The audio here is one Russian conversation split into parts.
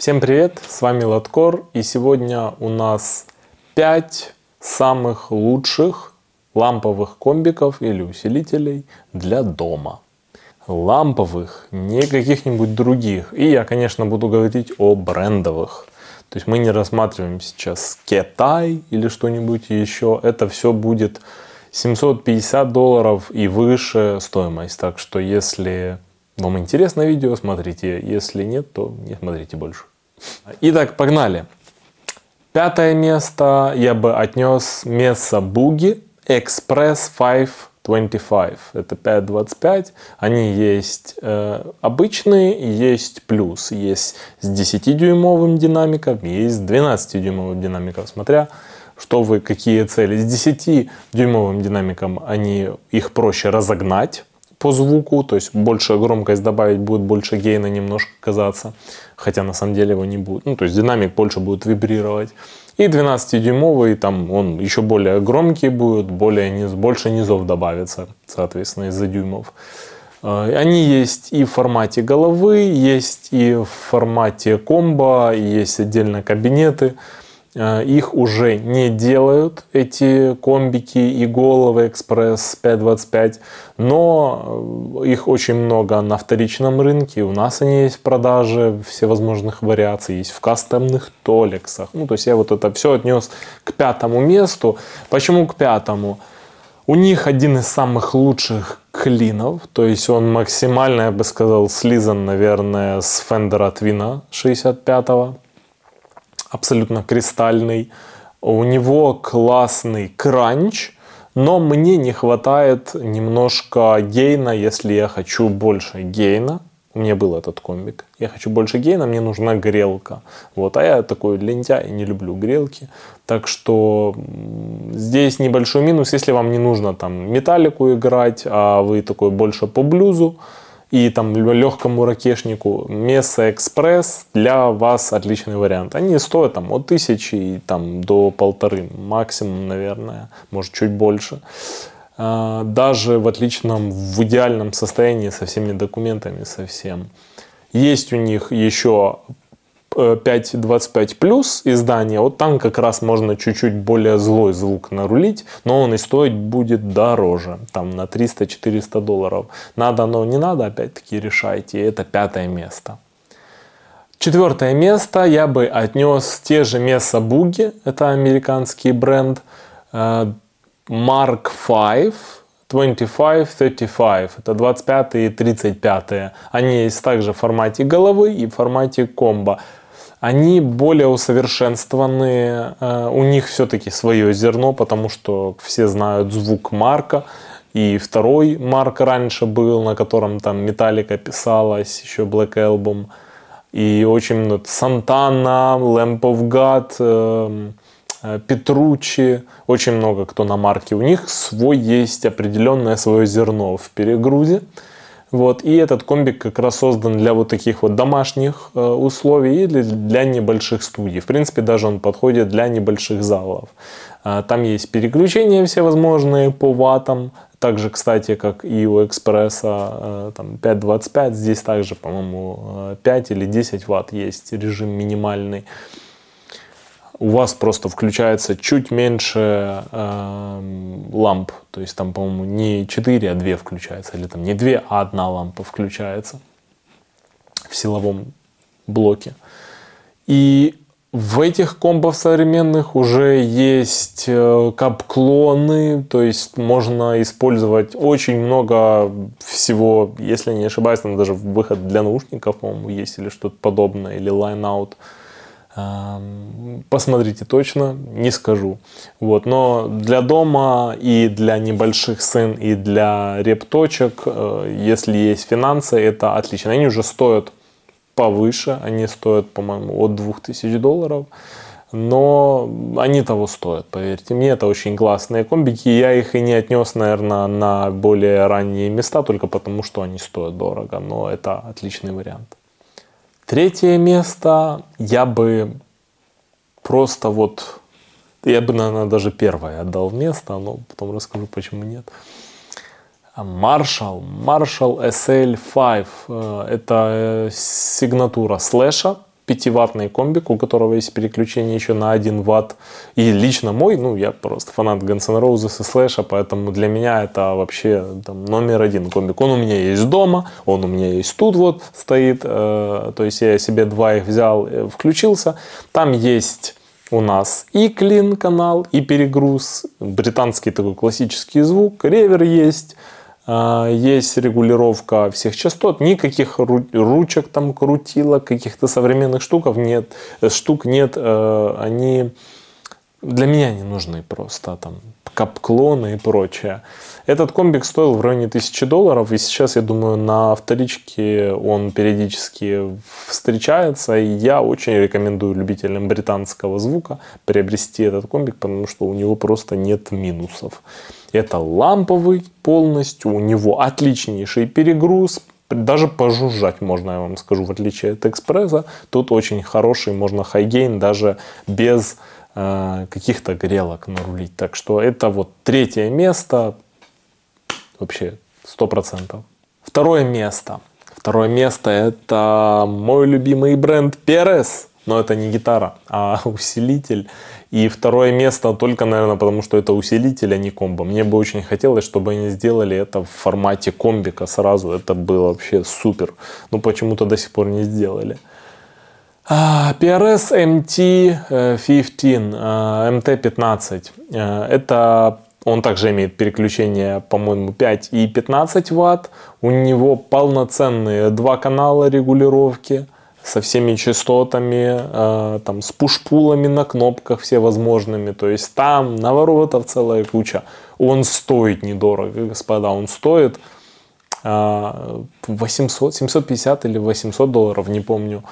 Всем привет, с вами Латкор, и сегодня у нас 5 самых лучших ламповых комбиков или усилителей для дома. Ламповых, не каких-нибудь других. И я, конечно, буду говорить о брендовых. То есть мы не рассматриваем сейчас Китай или что-нибудь еще. Это все будет 750 долларов и выше стоимость. Так что если вам интересно видео, смотрите. Если нет, то не смотрите больше. Итак, погнали. Пятое место я бы отнес Mesa Boogie Express 525. Это 525. Они есть э, обычные, есть плюс. Есть с 10-дюймовым динамиком, есть с 12-дюймовым динамиком, смотря что вы, какие цели. С 10-дюймовым динамиком они, их проще разогнать, по звуку, то есть больше громкость добавить будет, больше гейна немножко казаться, хотя на самом деле его не будет. Ну, то есть динамик больше будет вибрировать. И 12-дюймовый, там он еще более громкий будет, более низ, больше низов добавится, соответственно, из-за дюймов. А, они есть и в формате головы, есть и в формате комбо, есть отдельно кабинеты. А, их уже не делают, эти комбики и головы Экспресс 525, но э, их очень много на вторичном рынке, у нас они есть в продаже всевозможных вариаций, есть в кастомных толиксах. Ну, то есть я вот это все отнес к пятому месту. Почему к пятому? У них один из самых лучших клинов, то есть он максимально, я бы сказал, слизан, наверное, с фендера твина 65-го абсолютно кристальный. У него классный кранч, но мне не хватает немножко гейна, если я хочу больше гейна. У меня был этот комбик. Я хочу больше гейна, мне нужна грелка. Вот, а я такой лентяй, и не люблю грелки. Так что здесь небольшой минус, если вам не нужно там металлику играть, а вы такой больше по блюзу, и там легкому ракешнику, Месса Экспресс для вас отличный вариант. Они стоят там от тысячи и там до полторы максимум, наверное, может чуть больше. А, даже в отличном, в идеальном состоянии со всеми документами, со всем. Есть у них еще 5.25 плюс издание, вот там как раз можно чуть-чуть более злой звук нарулить, но он и стоить будет дороже, там на 300-400 долларов. Надо, но не надо, опять-таки решайте, это пятое место. Четвертое место я бы отнес те же Mesa Boogie, это американский бренд, э, Mark 5, 25-35, это 25 и 35. Они есть также в формате головы и в формате комбо они более усовершенствованы, э, у них все-таки свое зерно, потому что все знают звук Марка, и второй Марк раньше был, на котором там Металлика писалась, еще Black Album, и очень много Сантана, Lamp of God, э, э, Петручи, очень много кто на марке. У них свой есть определенное свое зерно в перегрузе. Вот, и этот комбик как раз создан для вот таких вот домашних э, условий или для небольших студий. В принципе, даже он подходит для небольших залов. А, там есть переключения всевозможные по ватам. Также, кстати, как и у Экспресса 5.25, э, здесь также, по-моему, 5 э, или 10 ватт есть режим минимальный у вас просто включается чуть меньше э, ламп. То есть там, по-моему, не 4, а 2 включается. Или там не 2, а 1 лампа включается в силовом блоке. И в этих комбов современных уже есть э, капклоны, то есть можно использовать очень много всего, если не ошибаюсь, там даже выход для наушников, по-моему, есть или что-то подобное, или лайнаут. out Посмотрите точно, не скажу. Вот. Но для дома и для небольших цен, и для репточек, э, если есть финансы, это отлично. Они уже стоят повыше, они стоят, по-моему, от 2000 долларов. Но они того стоят, поверьте мне, это очень классные комбики. Я их и не отнес, наверное, на более ранние места, только потому что они стоят дорого. Но это отличный вариант. Третье место я бы просто вот... Я бы, наверное, даже первое отдал место, но потом расскажу, почему нет. Marshall, Marshall SL5. Это э, сигнатура слэша. 5-ваттный комбик, у которого есть переключение еще на 1 ватт. И лично мой, ну, я просто фанат Guns N' Roses и Слэша, поэтому для меня это вообще там, номер один комбик. Он у меня есть дома, он у меня есть тут вот стоит, э, то есть я себе два их взял, э, включился. Там есть у нас и клин канал, и перегруз, британский такой классический звук, ревер есть, а, есть регулировка всех частот, никаких ручек там крутилок, каких-то современных штуков нет, э, штук нет, э, они для меня не нужны просто там капклоны и прочее. Этот комбик стоил в районе 1000 долларов, и сейчас, я думаю, на вторичке он периодически встречается, и я очень рекомендую любителям британского звука приобрести этот комбик, потому что у него просто нет минусов. Это ламповый полностью, у него отличнейший перегруз, даже пожужжать можно, я вам скажу, в отличие от экспресса. Тут очень хороший, можно хайгейн даже без Э, каких-то грелок нарулить. Так что это вот третье место, вообще 100%. Второе место. Второе место это мой любимый бренд Перес. Но это не гитара, а усилитель. И второе место только, наверное, потому что это усилитель, а не комбо. Мне бы очень хотелось, чтобы они сделали это в формате комбика сразу. Это было вообще супер. Но почему-то до сих пор не сделали. PRS MT-15, MT-15, это он также имеет переключение, по-моему, 5 и 15 ватт. У него полноценные два канала регулировки со всеми частотами, а, там, с пушпулами на кнопках всевозможными. То есть там наворотов целая куча. Он стоит недорого, господа, он стоит 800, а, 750 или 800 долларов, не помню.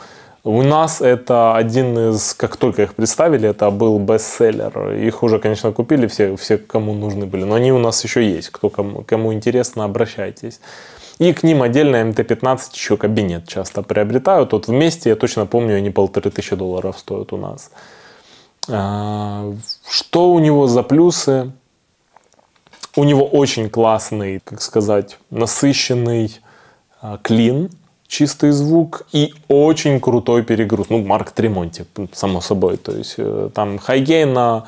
У нас это один из, как только их представили, это был бестселлер. Их уже, конечно, купили все, все кому нужны были, но они у нас еще есть. Кто кому, кому интересно, обращайтесь. И к ним отдельно МТ-15 эм еще кабинет часто приобретают. Вот вместе, я точно помню, они полторы тысячи долларов стоят у нас. А, что у него за плюсы? У него очень классный, как сказать, насыщенный а, клин – чистый звук и очень крутой перегруз. Ну, Марк Тремонти, само собой. То есть э, там хайгейна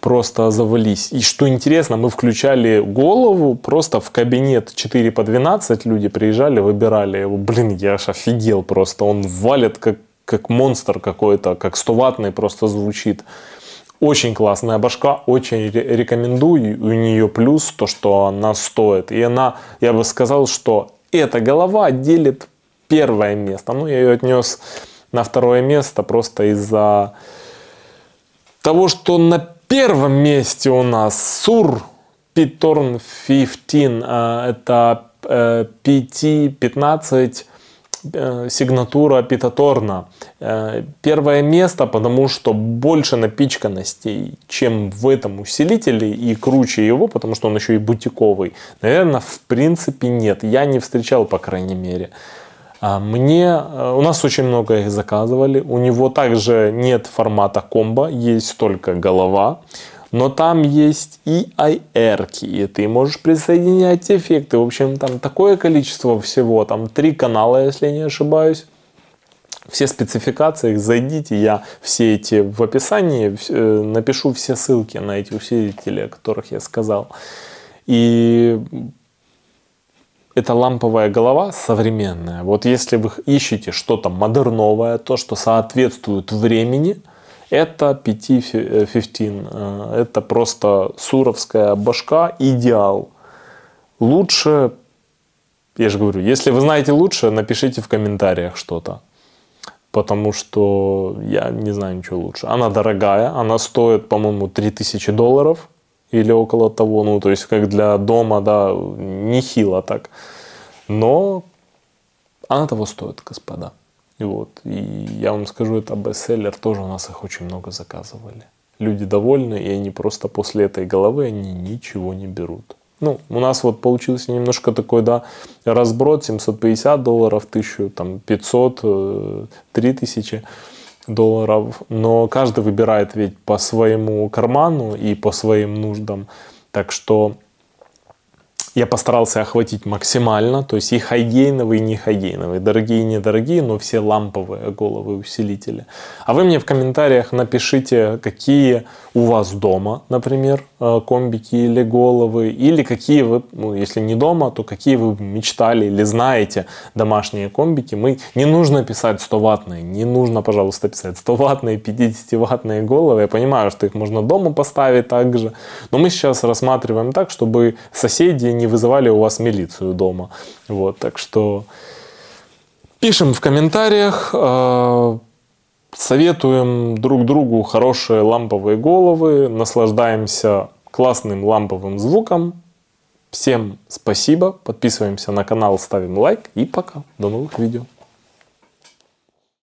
просто завались. И что интересно, мы включали голову просто в кабинет 4 по 12, люди приезжали, выбирали его. Блин, я аж офигел просто. Он валит как, как монстр какой-то, как 100-ваттный просто звучит. Очень классная башка, очень рекомендую. У нее плюс то, что она стоит. И она, я бы сказал, что эта голова делит первое место. Ну, я ее отнес на второе место просто из-за того, что на первом месте у нас Сур Питорн 15. А, это PT-15 э, э, сигнатура Питаторна. Э, первое место, потому что больше напичканностей, чем в этом усилителе, и круче его, потому что он еще и бутиковый. Наверное, в принципе нет. Я не встречал, по крайней мере. А мне, э, у нас очень много их заказывали. У него также нет формата комбо, есть только голова. Но там есть и IR, и ты можешь присоединять эффекты. В общем, там такое количество всего. Там три канала, если не ошибаюсь. Все спецификации, зайдите, я все эти в описании э, напишу все ссылки на эти усилители, о которых я сказал. И это ламповая голова современная. Вот если вы ищете что-то модерновое, то, что соответствует времени, это 5.15. Э, э, это просто суровская башка идеал. Лучше, я же говорю, если вы знаете лучше, напишите в комментариях что-то. Потому что я не знаю ничего лучше. Она дорогая, она стоит, по-моему, 3000 долларов или около того, ну, то есть как для дома, да, нехило так. Но она того стоит, господа. И вот, и я вам скажу, это бестселлер, тоже у нас их очень много заказывали. Люди довольны, и они просто после этой головы, они ничего не берут. Ну, у нас вот получился немножко такой, да, разброд, 750 долларов, 1500, 3000 долларов, но каждый выбирает ведь по своему карману и по своим нуждам. Так что я постарался охватить максимально, то есть и хайгейновые, и не хайгейновые, дорогие и недорогие, но все ламповые головы усилители. А вы мне в комментариях напишите, какие у вас дома, например, э, комбики или головы, или какие вы, ну, если не дома, то какие вы мечтали или знаете домашние комбики. Мы, не нужно писать 100-ваттные, не нужно, пожалуйста, писать 100-ваттные, 50-ваттные головы. Я понимаю, что их можно дома поставить также, но мы сейчас рассматриваем так, чтобы соседи не вызывали у вас милицию дома. Вот, так что пишем в комментариях, э, советуем друг другу хорошие ламповые головы, наслаждаемся классным ламповым звуком. Всем спасибо, подписываемся на канал, ставим лайк и пока. До новых видео.